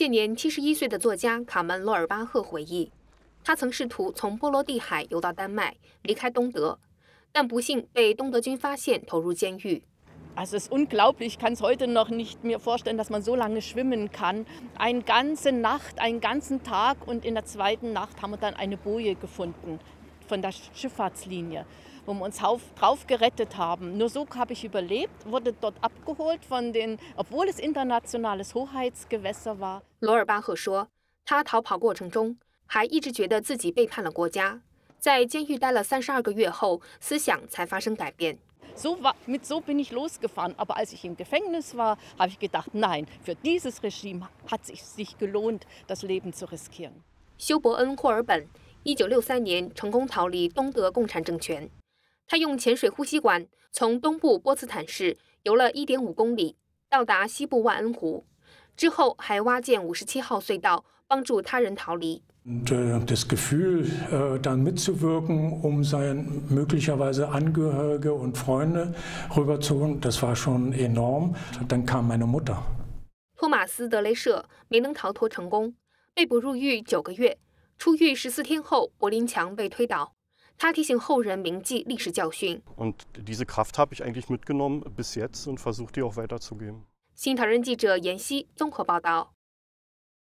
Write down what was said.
现年七十一岁的作家卡门·洛尔巴赫回忆，他曾试图从波罗的海游到丹麦，离开东德，但不幸被东德军发现，投入监狱。Es ist unglaublich, kann es heute noch nicht mir vorstellen, dass man so lange schwimmen kann, eine ganze Nacht, einen ganzen Tag, und in der zweiten Nacht haben wir dann eine Boje gefunden. von der Schifffahrtslinie, wo wir uns drauf gerettet haben. Nur so habe ich überlebt, wurde dort abgeholt von den, obwohl es internationales Hoheitsgewässer war. 罗尔巴赫说，他逃跑过程中还一直觉得自己背叛了国家，在监狱待了三十二个月后，思想才发生改变。So war, mit so bin ich losgefahren. Aber als ich im Gefängnis war, habe ich gedacht, nein, für dieses Regime hat es sich gelohnt, das Leben zu riskieren. 休伯恩·霍尔本一九六三年，成功逃离东德共产政权。他用潜水呼吸管从东部波茨坦市游了一点五公里，到达西部万恩湖。之后，还挖建五十七号隧道，帮助他人逃离。Das Gefühl, dann mitzuwirken, um sein möglicherweise Angehörige und Freunde rüberzunehmen, das war schon enorm. Dann kam meine Mutter。托马斯·德雷舍没能逃脱成功，被捕入狱九个月。出狱十四天后，柏林墙被推倒。他提醒后人铭记历史教训。新唐人记者严希综合报道。